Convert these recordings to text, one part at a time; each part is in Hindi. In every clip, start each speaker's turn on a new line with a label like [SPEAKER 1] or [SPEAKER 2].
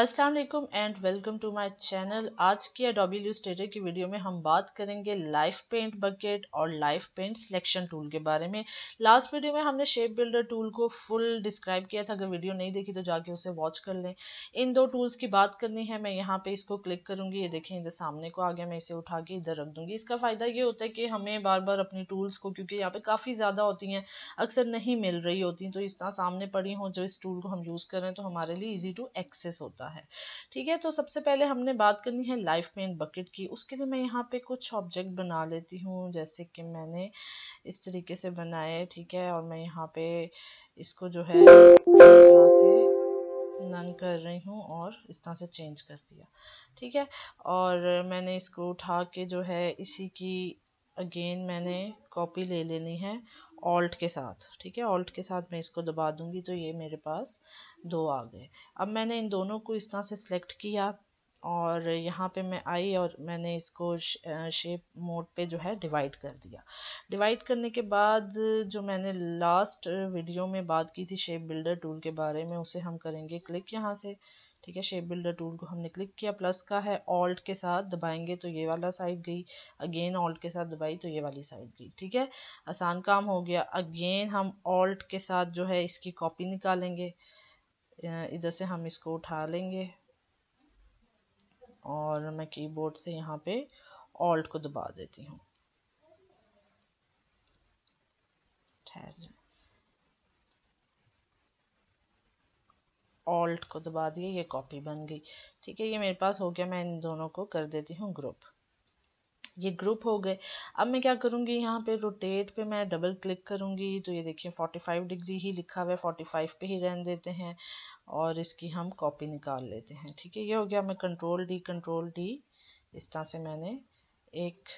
[SPEAKER 1] अस्सलाम वालेकुम and welcome to my channel आज की अडोबी इलस्ट्रेटर की वीडियो में हम बात करेंगे लाइफ पेंट बकेट और लाइफ पेंट सिलेक्शन टूल के बारे में लास्ट वीडियो में हमने शेप बिल्डर टूल को फुल डिस्क्राइब किया था अगर वीडियो नहीं देखी तो जाके उसे वॉच कर लें इन दो टूल्स की बात करनी है मैं यहाँ पर इसको क्लिक करूँगी ये देखें इधर सामने को आगे मैं इसे उठा के इधर रख दूँगी इसका फ़ायदा ये होता है कि हमें बार बार अपनी टूल्स को क्योंकि यहाँ पर काफ़ी ज़्यादा होती हैं अक्सर नहीं मिल रही होती तो इस तरह सामने पड़ी हों जो इस टूल को हम यूज़ करें तो हमारे लिए ईजी टू एक्सेस होता है होता है ठीक है तो सबसे पहले हमने बात करनी है लाइफ में बकेट की उसके लिए मैं यहाँ पे कुछ ऑब्जेक्ट बना लेती हूँ जैसे कि मैंने इस तरीके से बनाए ठीक है और मैं यहाँ पे इसको जो है से नन कर रही हूँ और इस तरह से चेंज कर दिया ठीक है और मैंने इसको उठा के जो है इसी की अगेन मैंने कॉपी ले लेनी है ऑल्ट के साथ ठीक है ऑल्ट के साथ मैं इसको दबा दूंगी तो ये मेरे पास दो आ गए अब मैंने इन दोनों को इस तरह से सिलेक्ट किया और यहाँ पे मैं आई और मैंने इसको शेप मोड पे जो है डिवाइड कर दिया डिवाइड करने के बाद जो मैंने लास्ट वीडियो में बात की थी शेप बिल्डर टूल के बारे में उसे हम करेंगे क्लिक यहाँ से ठीक है शेप बिल्डर टूल को हमने क्लिक किया प्लस का है ऑल्ट के साथ दबाएंगे तो ये वाला साइड गई अगेन ऑल्ट के साथ दबाई तो ये वाली साइड गई ठीक है आसान काम हो गया अगेन हम ऑल्ट के साथ जो है इसकी कॉपी निकालेंगे इधर से हम इसको उठा लेंगे और मैं कीबोर्ड से यहाँ पे ऑल्ट को दबा देती हूँ ऑल्ट को दबा दिया ये कॉपी बन गई ठीक है ये मेरे पास हो गया मैं इन दोनों को कर देती हूँ ग्रुप ये ग्रुप हो गए अब मैं क्या करूँगी यहाँ पे रोटेट पे मैं डबल क्लिक करूँगी तो ये देखिए 45 डिग्री ही लिखा हुआ है 45 पे ही रहने देते हैं और इसकी हम कॉपी निकाल लेते हैं ठीक है ये हो गया मैं कंट्रोल डी कंट्रोल डी इस तरह से मैंने एक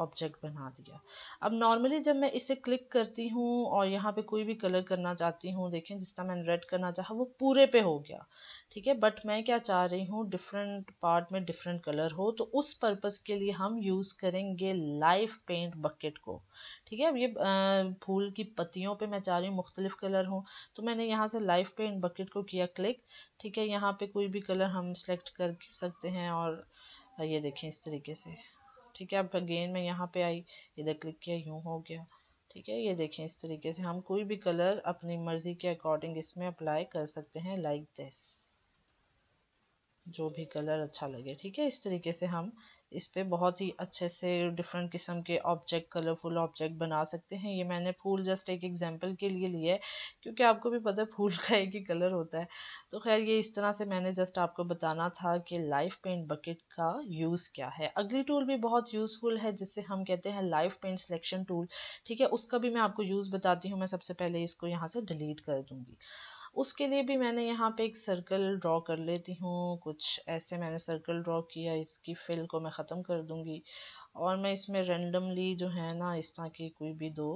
[SPEAKER 1] ऑब्जेक्ट बना दिया अब नॉर्मली जब मैं इसे क्लिक करती हूँ और यहाँ पे कोई भी कलर करना चाहती हूँ देखें जिस तरह मैंने रेड करना चाहा वो पूरे पे हो गया ठीक है बट मैं क्या चाह रही हूँ डिफरेंट पार्ट में डिफरेंट कलर हो तो उस पर्पज़ के लिए हम यूज़ करेंगे लाइव पेंट बकेट को ठीक है अब ये फूल की पत्तियों पे मैं चाह रही हूँ मुख्तलिफ कलर हो तो मैंने यहाँ से लाइफ पेंट बकेट को किया क्लिक ठीक है यहाँ पे कोई भी कलर हम सेलेक्ट कर सकते हैं और ये देखें इस तरीके से ठीक है अब अगेन मैं यहाँ पे आई इधर क्लिक किया यूँ हो गया ठीक है ये देखें इस तरीके से हम कोई भी कलर अपनी मर्ज़ी के अकॉर्डिंग इसमें अप्लाई कर सकते हैं लाइक दिस जो भी कलर अच्छा लगे ठीक है इस तरीके से हम इस पर बहुत ही अच्छे से डिफरेंट किस्म के ऑब्जेक्ट कलरफुल ऑब्जेक्ट बना सकते हैं ये मैंने फूल जस्ट एक एग्जांपल के लिए लिया है क्योंकि आपको भी पता है फूल का एक ही कलर होता है तो खैर ये इस तरह से मैंने जस्ट आपको बताना था कि लाइफ पेंट बकेट का यूज़ क्या है अगली टूल भी बहुत यूज़फुल है जिससे हम कहते हैं लाइफ पेंट सिलेक्शन टूल ठीक है उसका भी मैं आपको यूज़ बताती हूँ मैं सबसे पहले इसको यहाँ से डिलीट कर दूँगी उसके लिए भी मैंने यहाँ पे एक सर्कल ड्रॉ कर लेती हूँ कुछ ऐसे मैंने सर्कल ड्रॉ किया इसकी फिल को मैं ख़त्म कर दूँगी और मैं इसमें रेंडमली जो है ना इस तरह की कोई भी दो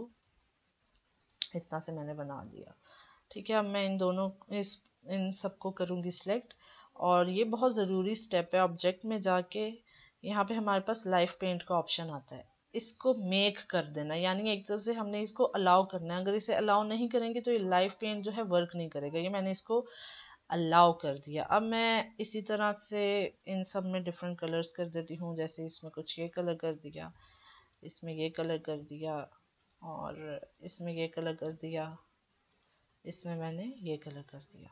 [SPEAKER 1] इस तरह से मैंने बना लिया ठीक है अब मैं इन दोनों इस इन सबको करूँगी सिलेक्ट और ये बहुत ज़रूरी स्टेप है ऑब्जेक्ट में जाके यहाँ पे हमारे पास लाइफ पेंट का ऑप्शन आता है इसको मेक कर देना यानी एक तरफ से हमने इसको अलाउ करना है अगर इसे अलाउ नहीं करेंगे तो ये लाइफ पेंट जो है वर्क नहीं करेगा ये मैंने इसको अलाउ कर दिया अब मैं इसी तरह से इन सब में डिफरेंट कलर्स कर देती हूँ जैसे इसमें कुछ ये कलर कर दिया इसमें ये कलर कर दिया और इसमें ये कलर कर दिया इसमें मैंने ये कलर कर दिया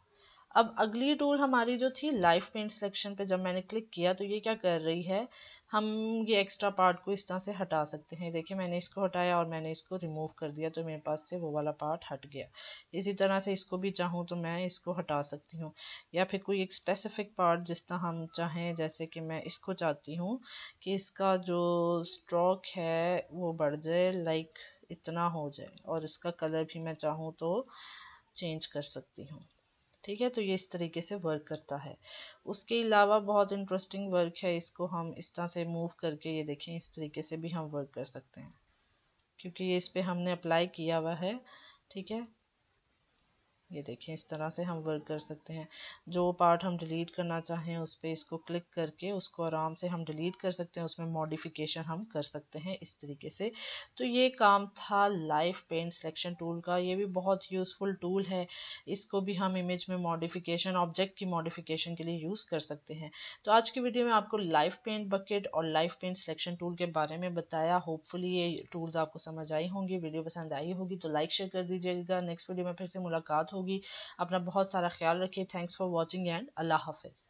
[SPEAKER 1] अब अगली टूल हमारी जो थी लाइफ पेंट सिलेक्शन पे जब मैंने क्लिक किया तो ये क्या कर रही है हम ये एक्स्ट्रा पार्ट को इस तरह से हटा सकते हैं देखिए मैंने इसको हटाया और मैंने इसको रिमूव कर दिया तो मेरे पास से वो वाला पार्ट हट गया इसी तरह से इसको भी चाहूँ तो मैं इसको हटा सकती हूँ या फिर कोई एक स्पेसिफिक पार्ट जिस तरह हम चाहें जैसे कि मैं इसको चाहती हूँ कि इसका जो स्ट्रोक है वो बढ़ जाए लाइक इतना हो जाए और इसका कलर भी मैं चाहूँ तो चेंज कर सकती हूँ ठीक है तो ये इस तरीके से वर्क करता है उसके अलावा बहुत इंटरेस्टिंग वर्क है इसको हम इस तरह से मूव करके ये देखें इस तरीके से भी हम वर्क कर सकते हैं क्योंकि ये इस पर हमने अप्लाई किया हुआ है ठीक है ये देखें इस तरह से हम वर्क कर सकते हैं जो पार्ट हम डिलीट करना चाहें उस पर इसको क्लिक करके उसको आराम से हम डिलीट कर सकते हैं उसमें मॉडिफिकेशन हम कर सकते हैं इस तरीके से तो ये काम था लाइव पेंट सिलेक्शन टूल का ये भी बहुत यूज़फुल टूल है इसको भी हम इमेज में मॉडिफिकेशन ऑब्जेक्ट की मॉडिफिकेशन के लिए यूज़ कर सकते हैं तो आज की वीडियो में आपको लाइव पेंट बकेट और लाइव पेंट सिलेक्शन टूल के बारे में बताया होपफुली ये टूल्स आपको समझ आई होंगी वीडियो पसंद आई होगी तो लाइक शेयर कर दीजिएगा नेक्स्ट वीडियो में फिर से मुलाकात होगी होगी अपना बहुत सारा ख्याल रखिए थैंक्स फॉर वॉचिंग एंड अल्लाह हाफिज़